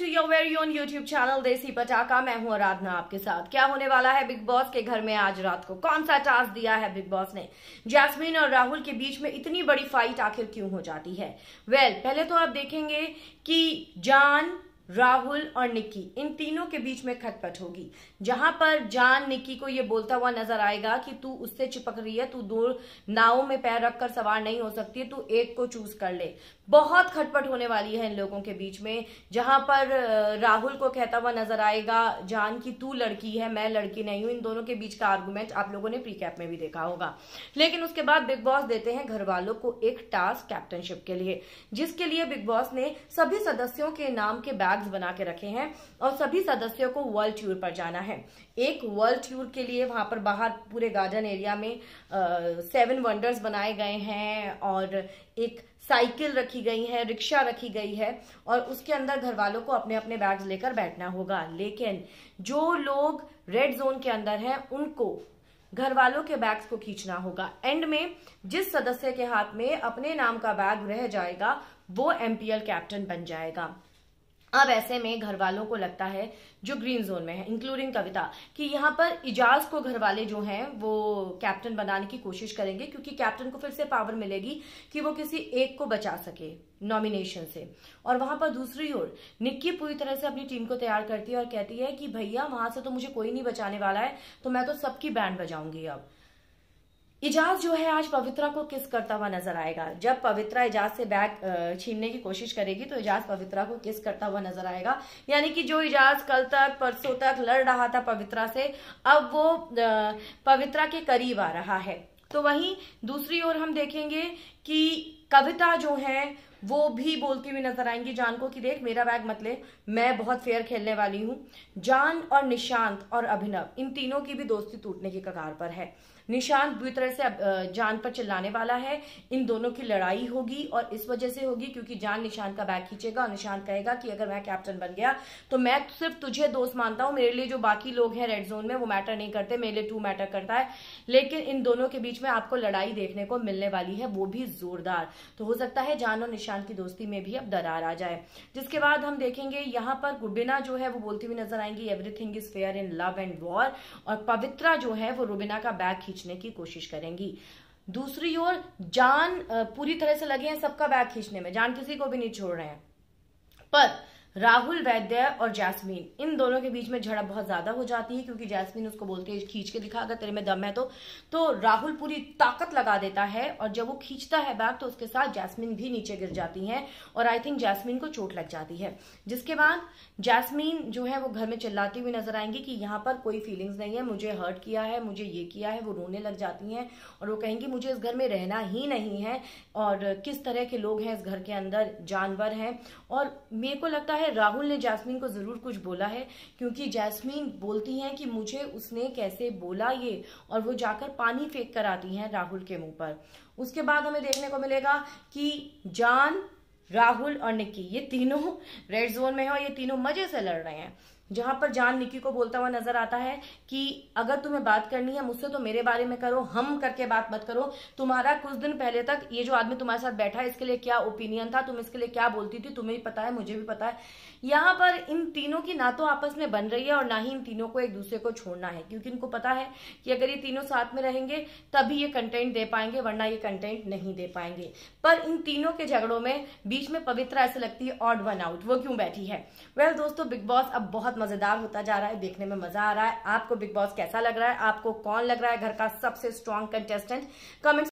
to your very own YouTube channel Desi Patakha मैं हूं आराधना आपके साथ क्या होने वाला है बिग बॉस के घर में आज रात को कौन सा टास्क दिया है बिग बॉस ने जैस्मिन और राहुल के बीच में इतनी बड़ी फाइट आखिर क्यों हो जाती है वेल well, पहले तो आप देखेंगे कि जान राहुल और निक्की इन तीनों के बीच में खटपट होगी जहां पर जान निक्की को यह बोलता हुआ नजर आएगा कि तू उससे चिपक रही है तू दो नावों में पैर रखकर सवार नहीं हो सकती तू एक को चूज कर ले बहुत खटपट होने वाली है इन लोगों के बीच में जहां पर राहुल को कहता हुआ नजर आएगा जान की तू लड़की है मैं लड़की नहीं हूं इन दोनों के बीच का आर्गूमेंट आप लोगों ने प्री कैप में भी देखा होगा लेकिन उसके बाद बिग बॉस देते हैं घर वालों को एक टास्क कैप्टनशिप के लिए जिसके लिए बिग बॉस ने सभी सदस्यों के नाम के बैग बैग्स बना के रखे हैं और सभी सदस्यों को वर्ल्ड टूर पर जाना है एक वर्ल्ड टूर के लिए वहाँ पर बाहर पूरे गार्डन एरिया में सेवन वंडर्स बनाए गए हैं और एक साइकिल रखी गई है रिक्शा रखी गई है और उसके अंदर घर वालों को अपने अपने बैग्स लेकर बैठना होगा लेकिन जो लोग रेड जोन के अंदर हैं उनको घर वालों के बैग्स को खींचना होगा एंड में जिस सदस्य के हाथ में अपने नाम का बैग रह जाएगा वो एमपीएल कैप्टन बन जाएगा अब ऐसे में घर वालों को लगता है जो ग्रीन जोन में है इंक्लूडिंग कविता कि यहाँ पर इजाज को घर वाले जो हैं वो कैप्टन बनाने की कोशिश करेंगे क्योंकि कैप्टन को फिर से पावर मिलेगी कि वो किसी एक को बचा सके नॉमिनेशन से और वहां पर दूसरी ओर निक्की पूरी तरह से अपनी टीम को तैयार करती है और कहती है कि भैया वहां से तो मुझे कोई नहीं बचाने वाला है तो मैं तो सबकी बैंड बजाऊंगी अब इजाज जो है आज पवित्रा को किस करता हुआ नजर आएगा जब पवित्रा इजाज से बैग छीनने की कोशिश करेगी तो इजाज पवित्रा को किस करता हुआ नजर आएगा यानी कि जो इजाज कल तक परसों तक लड़ रहा था पवित्रा से अब वो पवित्रा के करीब आ रहा है तो वहीं दूसरी ओर हम देखेंगे कि कविता जो है वो भी बोलती हुई नजर आएंगी जान को कि देख मेरा बैग मत ले मैं बहुत फेयर खेलने वाली हूँ जान और निशांत और अभिनव इन तीनों की भी दोस्ती टूटने की कगार पर है निशांत बुरी तरह से जान पर चिल्लाने वाला है इन दोनों की लड़ाई होगी और इस वजह से होगी क्योंकि जान निशांत का बैग खींचेगा और निशांत कहेगा कि अगर मैं कैप्टन बन गया तो मैं सिर्फ तुझे दोस्त मानता हूँ मेरे लिए जो बाकी लोग हैं रेड जोन में वो मैटर नहीं करते मेरे लिए टू मैटर करता है लेकिन इन दोनों के बीच में आपको लड़ाई देखने को मिलने वाली है वो भी जोरदार तो हो सकता है जान और निशांत प्रशांत की दोस्ती में भी अब दरार आ जाए जिसके बाद हम देखेंगे यहाँ पर रुबिना जो है वो बोलती हुई नजर आएंगी everything is fair in love and war और पवित्रा जो है वो रुबिना का बैग खींचने की कोशिश करेंगी दूसरी ओर जान पूरी तरह से लगे हैं सबका बैग खींचने में जान किसी को भी नहीं छोड़ रहे हैं पर राहुल वैद्य और जैस्मीन इन दोनों के बीच में झड़प बहुत ज्यादा हो जाती है क्योंकि जैस्मीन उसको बोलती है खींच के दिखा अगर तेरे में दम है तो तो राहुल पूरी ताकत लगा देता है और जब वो खींचता है बैग तो उसके साथ जैस्मीन भी नीचे गिर जाती है और आई थिंक जैस्मीन को चोट लग जाती है जिसके बाद जैस्मीन जो है वो घर में चिल्लाती हुई नजर आएंगी कि यहाँ पर कोई फीलिंग्स नहीं है मुझे हर्ट किया है मुझे ये किया है वो रोने लग जाती हैं और वो कहेंगी मुझे इस घर में रहना ही नहीं है और किस तरह के लोग हैं इस घर के अंदर जानवर हैं और मेरे को लगता है है राहुल ने जैस्मीन को ज़रूर कुछ बोला है क्योंकि जैस्मीन बोलती हैं कि मुझे उसने कैसे बोला ये और वो जाकर पानी फेंक कर आती हैं राहुल के मुंह पर उसके बाद हमें देखने को मिलेगा कि जान राहुल और निक्की ये तीनों रेड जोन में है और ये तीनों मजे से लड़ रहे हैं जहां पर जान निकी को बोलता हुआ नजर आता है कि अगर तुम्हें बात करनी है मुझसे तो मेरे बारे में करो हम करके बात मत करो तुम्हारा कुछ दिन पहले तक ये जो आदमी तुम्हारे साथ बैठा है इसके लिए क्या ओपिनियन था तुम इसके लिए क्या बोलती थी तुम्हें भी पता है मुझे भी पता है यहाँ पर इन तीनों की ना तो आपस में बन रही है और ना ही इन तीनों को एक दूसरे को छोड़ना है क्योंकि इनको पता है कि अगर ये तीनों साथ में रहेंगे तभी ये कंटेंट दे पाएंगे वरना ये कंटेंट नहीं दे पाएंगे पर इन तीनों के झगड़ों में बीच में पवित्रा ऐसे लगती है ऑड वन आउट वो क्यों बैठी है वेल दोस्तों बिग बॉस अब बहुत बहुत मजेदार होता जा रहा है देखने में मजा आ रहा है आपको बिग बॉस कैसा लग रहा है आपको कौन लग रहा है घर का सबसे स्ट्रॉन्ग कंटेस्टेंट कमेंट